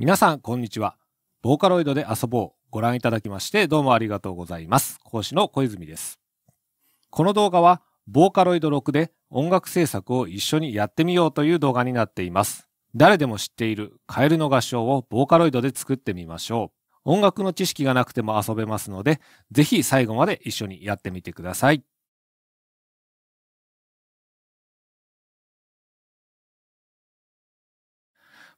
皆さん、こんにちは。ボーカロイドで遊ぼう。ご覧いただきまして、どうもありがとうございます。講師の小泉です。この動画は、ボーカロイド6で音楽制作を一緒にやってみようという動画になっています。誰でも知っているカエルの合唱をボーカロイドで作ってみましょう。音楽の知識がなくても遊べますので、ぜひ最後まで一緒にやってみてください。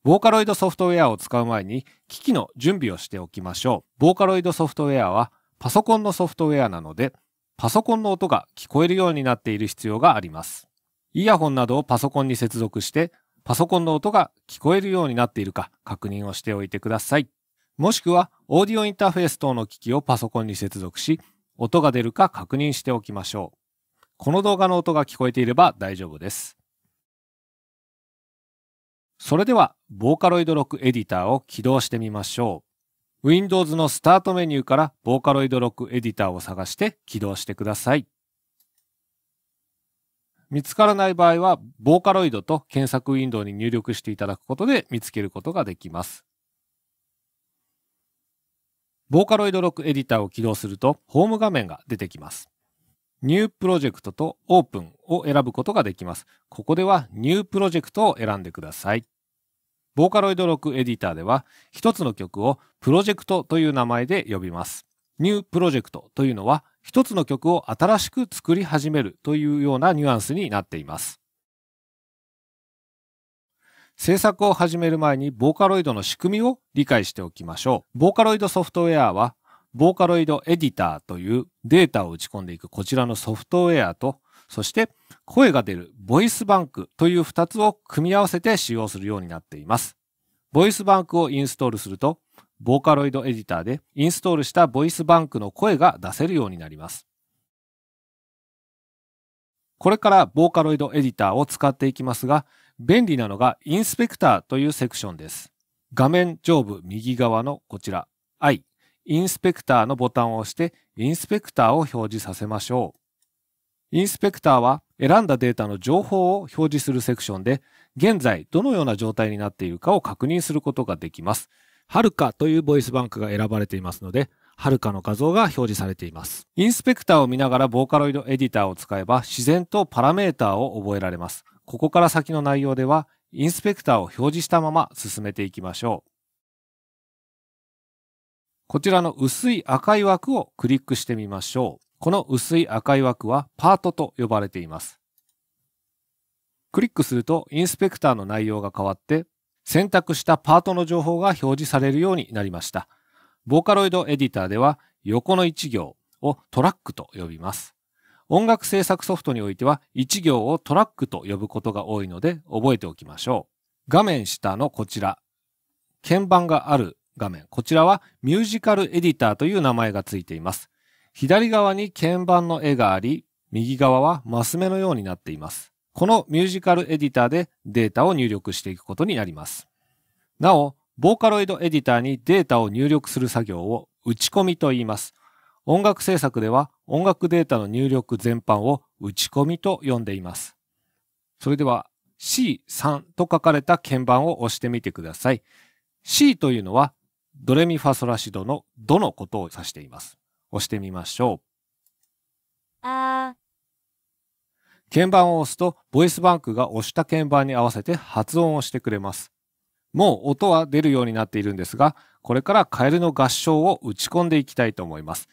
ボーカロイドソフトウェアを使う前に機器の準備をしておきましょう。ボーカロイドソフトウェアはパソコンのソフトウェアなので、パソコンの音が聞こえるようになっている必要があります。イヤホンなどをパソコンに接続して、パソコンの音が聞こえるようになっているか確認をしておいてください。もしくは、オーディオインターフェース等の機器をパソコンに接続し、音が出るか確認しておきましょう。この動画の音が聞こえていれば大丈夫です。それでは、ボーカロイド6エディターを起動してみましょう。Windows のスタートメニューから、ボーカロイド6エディターを探して起動してください。見つからない場合は、ボーカロイドと検索ウィンドウに入力していただくことで見つけることができます。ボーカロイド6エディターを起動すると、ホーム画面が出てきます。ニュープロジェクトとオープンを選ぶことができます。ここではニュープロジェクトを選んでください。ボーカロイド6エディターでは、一つの曲をプロジェクトという名前で呼びます。ニュープロジェクトというのは、一つの曲を新しく作り始めるというようなニュアンスになっています。制作を始める前にボーカロイドの仕組みを理解しておきましょう。ボーカロイドソフトウェアは、ボーカロイドエディターというデータを打ち込んでいくこちらのソフトウェアと、そして声が出るボイスバンクという2つを組み合わせて使用するようになっています。ボイスバンクをインストールすると、ボーカロイドエディターでインストールしたボイスバンクの声が出せるようになります。これからボーカロイドエディターを使っていきますが、便利なのがインスペクターというセクションです。画面上部右側のこちら、I、インスペクターのボタンを押してインスペクターを表示させましょう。インスペクターは選んだデータの情報を表示するセクションで、現在どのような状態になっているかを確認することができます。はるかというボイスバンクが選ばれていますので、はるかの画像が表示されています。インスペクターを見ながらボーカロイドエディターを使えば自然とパラメーターを覚えられます。ここから先の内容では、インスペクターを表示したまま進めていきましょう。こちらの薄い赤い枠をクリックしてみましょう。この薄い赤い枠はパートと呼ばれています。クリックするとインスペクターの内容が変わって選択したパートの情報が表示されるようになりました。ボーカロイドエディターでは横の1行をトラックと呼びます。音楽制作ソフトにおいては1行をトラックと呼ぶことが多いので覚えておきましょう。画面下のこちら、鍵盤がある画面、こちらはミュージカルエディターという名前がついています。左側に鍵盤の絵があり、右側はマス目のようになっています。このミュージカルエディターでデータを入力していくことになります。なお、ボーカロイドエディターにデータを入力する作業を打ち込みと言います。音楽制作では音楽データの入力全般を打ち込みと呼んでいます。それでは C3 と書かれた鍵盤を押してみてください。C というのはドレミファソラシドのドのことを指しています。押してみましょう。あ鍵盤を押すと、ボイスバンクが押した鍵盤に合わせて発音をしてくれます。もう音は出るようになっているんですが、これからカエルの合唱を打ち込んでいきたいと思います。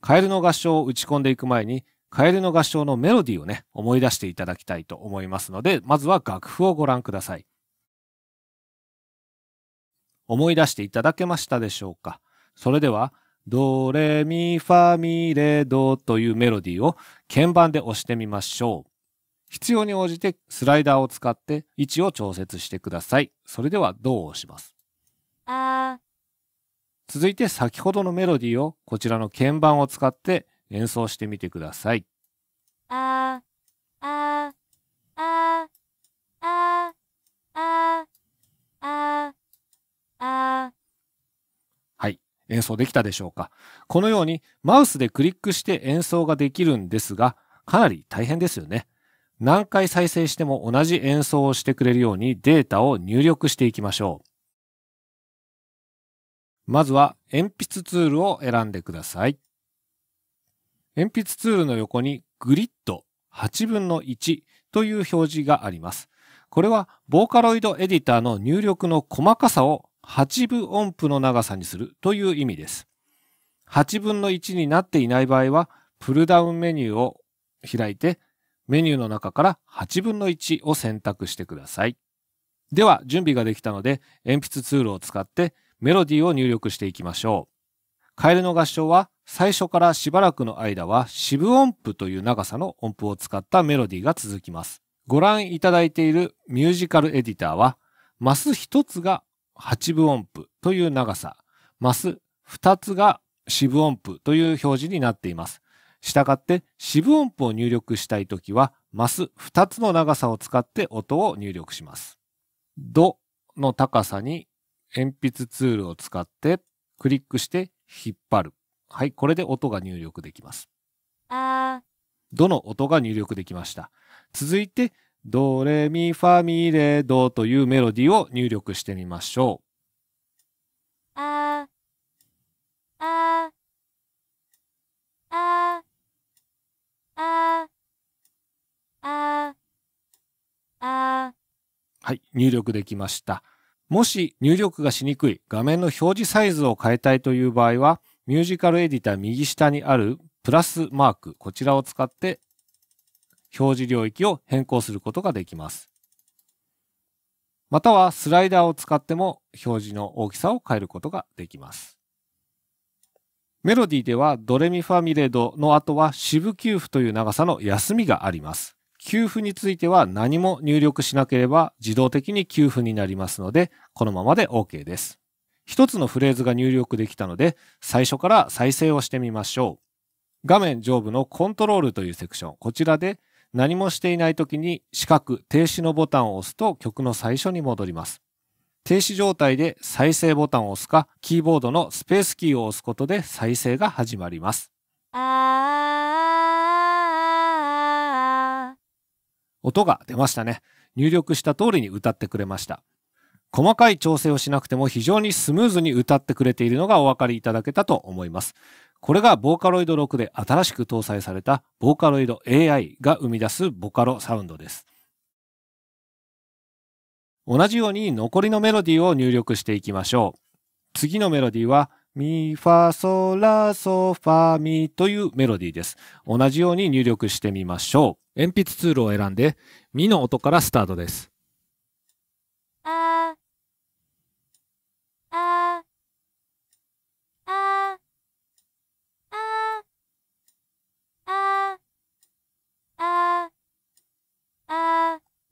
カエルの合唱を打ち込んでいく前に、カエルの合唱のメロディーをね、思い出していただきたいと思いますので、まずは楽譜をご覧ください。思い出していただけましたでしょうかそれでは、ドレミファミレドというメロディーを鍵盤で押してみましょう。必要に応じてスライダーを使って位置を調節してください。それではドを押します。あ続いて先ほどのメロディーをこちらの鍵盤を使って演奏してみてください。あああああああ演奏できたでしょうかこのようにマウスでクリックして演奏ができるんですが、かなり大変ですよね。何回再生しても同じ演奏をしてくれるようにデータを入力していきましょう。まずは鉛筆ツールを選んでください。鉛筆ツールの横にグリッド8分の1という表示があります。これはボーカロイドエディターの入力の細かさを8分音符の長さにするという意味です。8分の1になっていない場合は、プルダウンメニューを開いて、メニューの中から8分の1を選択してください。では、準備ができたので、鉛筆ツールを使ってメロディーを入力していきましょう。カエルの合唱は、最初からしばらくの間は四分音符という長さの音符を使ったメロディーが続きます。ご覧いただいているミュージカルエディターは、マス1つが8分音符という長さ、マス2つが四分音符という表示になっています。したがって四分音符を入力したいときは、マス2つの長さを使って音を入力します。ドの高さに鉛筆ツールを使ってクリックして引っ張る。はい、これで音が入力できます。あドの音が入力できました。続いてドレミファミレドというメロディーを入力してみましょう。ああああはい、入力できました。もし入力がしにくい画面の表示サイズを変えたいという場合は、ミュージカルエディター右下にあるプラスマーク、こちらを使って表示領域を変更することができます。またはスライダーを使っても表示の大きさを変えることができます。メロディーではドレミファミレドの後は四部給付という長さの休みがあります。給付については何も入力しなければ自動的に給付になりますので、このままで OK です。一つのフレーズが入力できたので、最初から再生をしてみましょう。画面上部のコントロールというセクション、こちらで何もしていない時に四角停止のボタンを押すと曲の最初に戻ります。停止状態で再生ボタンを押すか、キーボードのスペースキーを押すことで再生が始まります。音が出ましたね。入力した通りに歌ってくれました。細かい調整をしなくても非常にスムーズに歌ってくれているのがお分かりいただけたと思います。これがボーカロイド6で新しく搭載されたボーカロイド AI が生み出すボカロサウンドです。同じように残りのメロディーを入力していきましょう。次のメロディーはミファソラソファミというメロディーです。同じように入力してみましょう。鉛筆ツールを選んでミの音からスタートです。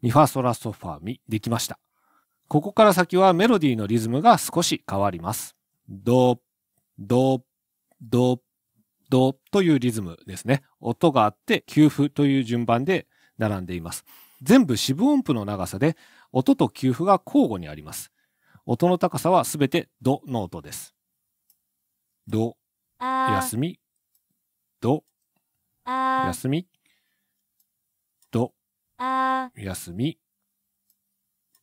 ミファソラソファミできました。ここから先はメロディーのリズムが少し変わります。ド、ド、ド、ドというリズムですね。音があって休符という順番で並んでいます。全部四分音符の長さで音と休符が交互にあります。音の高さはすべてドの音です。ド、休み、ド、休み、あ休み、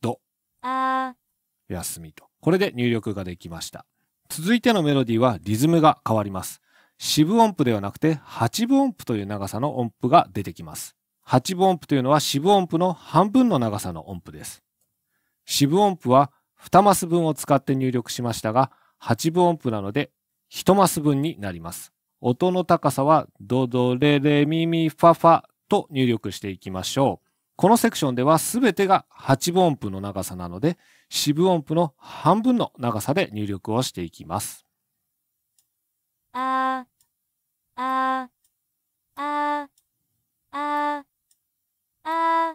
ど、あ休みと。これで入力ができました。続いてのメロディーはリズムが変わります。四分音符ではなくて八分音符という長さの音符が出てきます。八分音符というのは四分音符の半分の長さの音符です。四分音符は2マス分を使って入力しましたが、八分音符なので1マス分になります。音の高さはドドレレミミファファと入力していきましょう。このセクションでは全てが8分音符の長さなので、四分音符の半分の長さで入力をしていきます。あ、あ、あ、あ、あ、あ、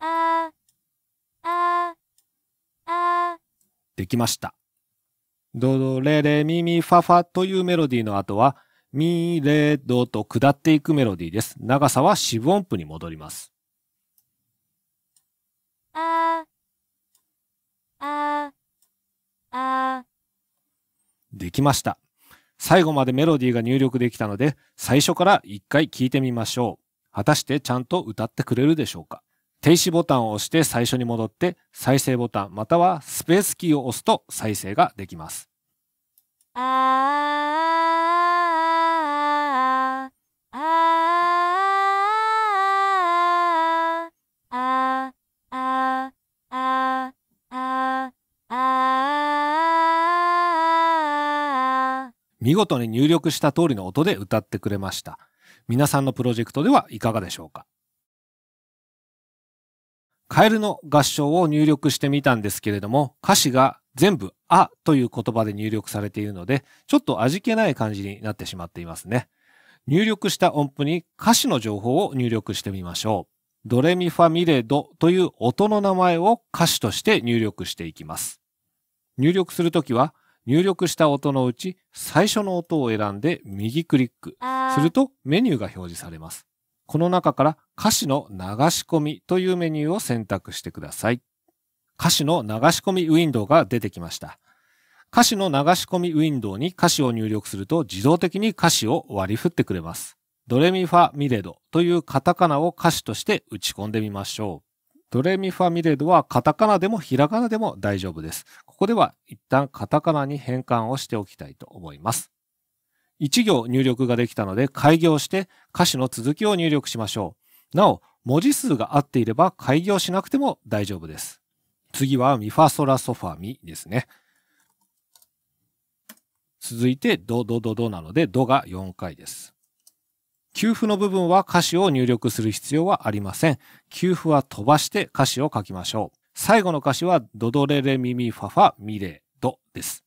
あ、あ。できました。ドドレレミミファファというメロディーの後は、ミレドと下っていくメロディーです。長さは四分音符に戻ります。ああできました。最後までメロディーが入力できたので、最初から一回聴いてみましょう。果たしてちゃんと歌ってくれるでしょうか停止ボタンを押して最初に戻って、再生ボタンまたはスペースキーを押すと再生ができます。あ見事に入力した通りの音で歌ってくれました。皆さんのプロジェクトではいかがでしょうかカエルの合唱を入力してみたんですけれども、歌詞が全部あという言葉で入力されているので、ちょっと味気ない感じになってしまっていますね。入力した音符に歌詞の情報を入力してみましょう。ドレミファミレドという音の名前を歌詞として入力していきます。入力するときは、入力した音のうち最初の音を選んで右クリックするとメニューが表示されます。この中から歌詞の流し込みというメニューを選択してください。歌詞の流し込みウィンドウが出てきました。歌詞の流し込みウィンドウに歌詞を入力すると自動的に歌詞を割り振ってくれます。ドレミファミレドというカタカナを歌詞として打ち込んでみましょう。ドレミファミレドはカタカナでもひらがなでも大丈夫です。ここでは一旦カタカナに変換をしておきたいと思います。一行入力ができたので開業して歌詞の続きを入力しましょう。なお、文字数が合っていれば開業しなくても大丈夫です。次はミファソラソファミですね。続いてドドドドなのでドが4回です。給付の部分は歌詞を入力する必要はありません。給付は飛ばして歌詞を書きましょう。最後の歌詞はドドレレミミファファミレドです。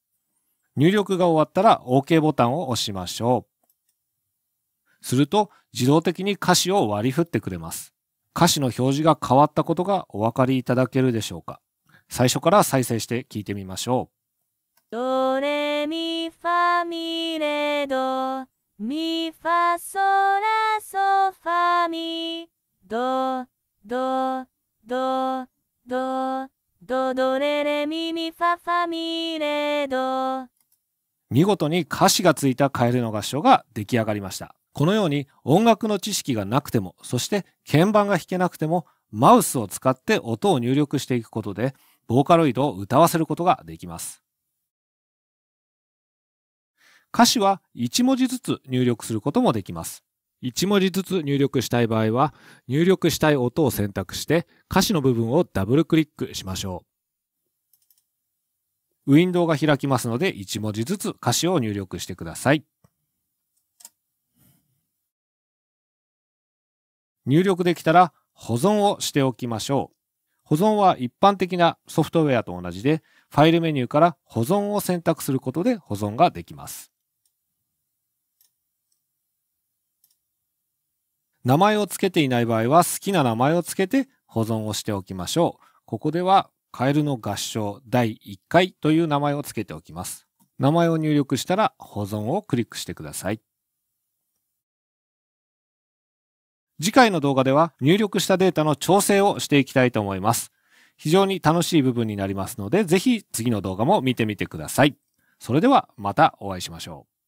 入力が終わったら OK ボタンを押しましょう。すると自動的に歌詞を割り振ってくれます。歌詞の表示が変わったことがお分かりいただけるでしょうか最初から再生して聞いてみましょう。ドレミファミレドミファソラソファミドドドドドドレレミミファファミレド見事に歌詞がついたカエルの合唱が出来上がりましたこのように音楽の知識がなくてもそして鍵盤が弾けなくてもマウスを使って音を入力していくことでボーカロイドを歌わせることができます歌詞は1文字ずつ入力することもできます。1文字ずつ入力したい場合は、入力したい音を選択して歌詞の部分をダブルクリックしましょう。ウィンドウが開きますので、1文字ずつ歌詞を入力してください。入力できたら保存をしておきましょう。保存は一般的なソフトウェアと同じで、ファイルメニューから保存を選択することで保存ができます。名前を付けていない場合は好きな名前を付けて保存をしておきましょう。ここではカエルの合唱第1回という名前を付けておきます。名前を入力したら保存をクリックしてください。次回の動画では入力したデータの調整をしていきたいと思います。非常に楽しい部分になりますので、ぜひ次の動画も見てみてください。それではまたお会いしましょう。